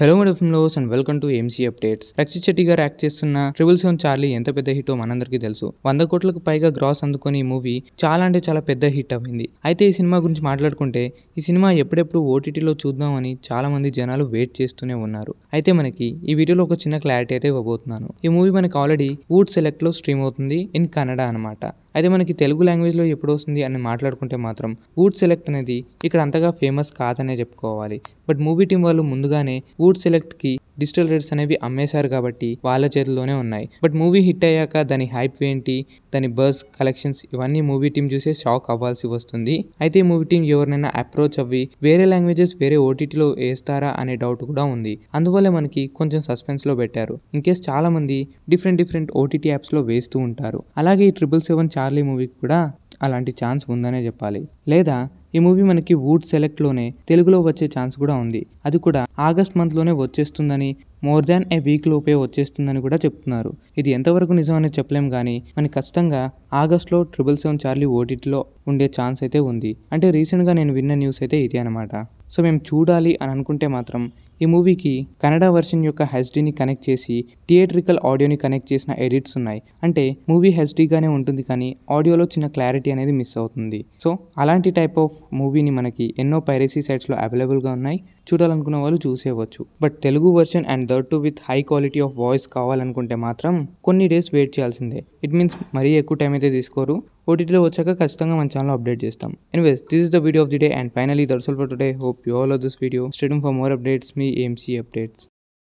hello madam ఫిమ్లోస్ and welcome to MC updates Rakshit Shetty గారు act చేస్తున్న ట్రిబుల్ సెవెన్ చార్లీ ఎంత పెద్ద హిట్ మనందరికీ తెలుసు వంద కోట్లకు పైగా గ్రాస్ అందుకొని ఈ మూవీ చాలా అంటే చాలా పెద్ద హిట్ అయింది అయితే ఈ సినిమా గురించి మాట్లాడుకుంటే ఈ సినిమా ఎప్పుడెప్పుడు ఓటీటీలో చూద్దామని చాలా మంది జనాలు వెయిట్ చేస్తూనే ఉన్నారు అయితే మనకి ఈ వీడియోలో ఒక చిన్న క్లారిటీ అయితే ఇవ్వబోతున్నాను ఈ మూవీ మనకి ఆల్రెడీ వుడ్ సెలెక్ట్లో స్ట్రీమ్ అవుతుంది ఇన్ కన్నడ అనమాట అయితే మనకి తెలుగు లాంగ్వేజ్ లో ఎప్పుడు వస్తుంది అని మాట్లాడుకుంటే మాత్రం వుడ్ సెలెక్ట్ అనేది ఇక్కడ అంతగా ఫేమస్ కాదనే చెప్పుకోవాలి బట్ మూవీ టీం వాళ్ళు ముందుగానే వుడ్ కి డిజిటల్ రైట్స్ అనేవి అమ్మేశారు కాబట్టి వాళ్ళ చేతిలోనే ఉన్నాయి బట్ మూవీ హిట్ అయ్యాక దాని హైప్ ఏంటి దాని బస్ కలెక్షన్స్ ఇవన్నీ మూవీ టీం చూసే షాక్ అవ్వాల్సి వస్తుంది అయితే మూవీ టీం ఎవరినైనా అప్రోచ్ అవ్వి వేరే లాంగ్వేజెస్ వేరే ఓటీటీలో వేస్తారా అనే డౌట్ కూడా ఉంది అందువల్ల మనకి కొంచెం సస్పెన్స్ లో పెట్టారు ఇన్కేస్ చాలా మంది డిఫరెంట్ డిఫరెంట్ ఓటీటీ యాప్స్ లో వేస్తూ ఉంటారు అలాగే ఈ ట్రిపుల్ సెవెన్ చార్లీ మూవీకి కూడా అలాంటి ఛాన్స్ ఉందనే చెప్పాలి లేదా ఈ మూవీ మనకి వూడ్ సెలెక్ట్లోనే తెలుగులో వచ్చే ఛాన్స్ కూడా ఉంది అది కూడా ఆగస్ట్ మంత్లోనే వచ్చేస్తుందని మోర్ దాన్ ఏ వీక్ లోపే వచ్చేస్తుందని కూడా చెప్తున్నారు ఇది ఎంతవరకు అనేది చెప్పలేం కానీ మనకి ఖచ్చితంగా ఆగస్ట్లో ట్రిపుల్ సెవెన్ చార్లీ ఓటీటీలో ఉండే ఛాన్స్ అయితే ఉంది అంటే రీసెంట్గా నేను విన్న న్యూస్ అయితే ఇదే అనమాట సో మేము చూడాలి అని అనుకుంటే మాత్రం ఈ మూవీకి కన్నడ వర్షన్ యొక్క హెచ్డీని కనెక్ట్ చేసి థియేట్రికల్ ఆడియోని కనెక్ట్ చేసిన ఎడిట్స్ ఉన్నాయి అంటే మూవీ హెచ్డీగానే ఉంటుంది కానీ ఆడియోలో చిన్న క్లారిటీ అనేది మిస్ అవుతుంది సో అలాంటి టైప్ ఆఫ్ మూవీని మనకి ఎన్నో పైరసీ సైట్స్లో అవైలబుల్గా ఉన్నాయి చూడాలనుకున్న వాళ్ళు చూసేవచ్చు but Telugu version and third to with high quality of voice కావాలనుకుంటే మాత్రం కొన్ని డేస్ వెయిట్ చేయాల్సిందే ఇట్ మీన్స్ మరీ ఎక్కువ టైం అయితే తీసుకోరు ఓటీటీలో వచ్చాక ఖచ్చితంగా మన ఛానల్ అప్డేట్ చేస్తాం anyways this is the video of the day and finally that's all for today hope you all of this video standing for more updates మీ ఏఎంసీ అప్డేట్స్